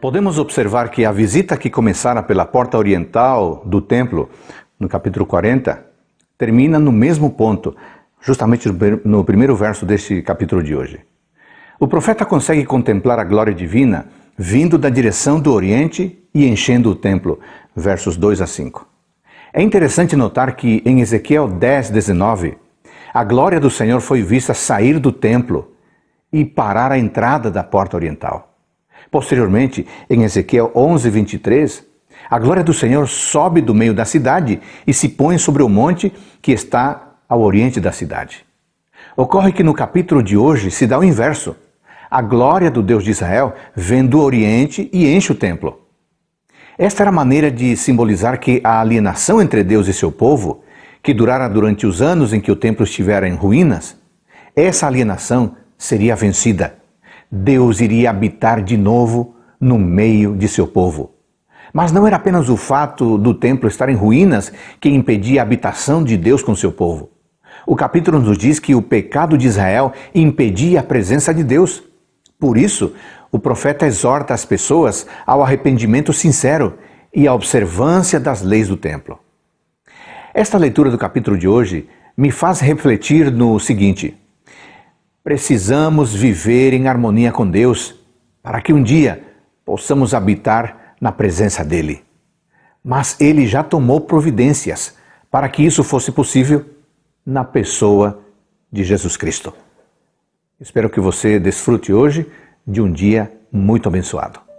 Podemos observar que a visita que começara pela porta oriental do templo, no capítulo 40, termina no mesmo ponto, justamente no primeiro verso deste capítulo de hoje. O profeta consegue contemplar a glória divina vindo da direção do Oriente e enchendo o templo, versos 2 a 5. É interessante notar que em Ezequiel 10, 19, a glória do Senhor foi vista sair do templo e parar à entrada da porta oriental. Posteriormente, em Ezequiel 11, 23, a glória do Senhor sobe do meio da cidade e se põe sobre o monte que está ao oriente da cidade. Ocorre que no capítulo de hoje se dá o inverso. A glória do Deus de Israel vem do oriente e enche o templo. Esta era a maneira de simbolizar que a alienação entre Deus e seu povo, que durara durante os anos em que o templo estivera em ruínas, essa alienação seria vencida. Deus iria habitar de novo no meio de seu povo. Mas não era apenas o fato do templo estar em ruínas que impedia a habitação de Deus com seu povo. O capítulo nos diz que o pecado de Israel impedia a presença de Deus. Por isso, o profeta exorta as pessoas ao arrependimento sincero e à observância das leis do templo. Esta leitura do capítulo de hoje me faz refletir no seguinte: Precisamos viver em harmonia com Deus para que um dia possamos habitar na presença dele. Mas ele já tomou providências para que isso fosse possível na pessoa de Jesus Cristo. Espero que você desfrute hoje de um dia muito abençoado.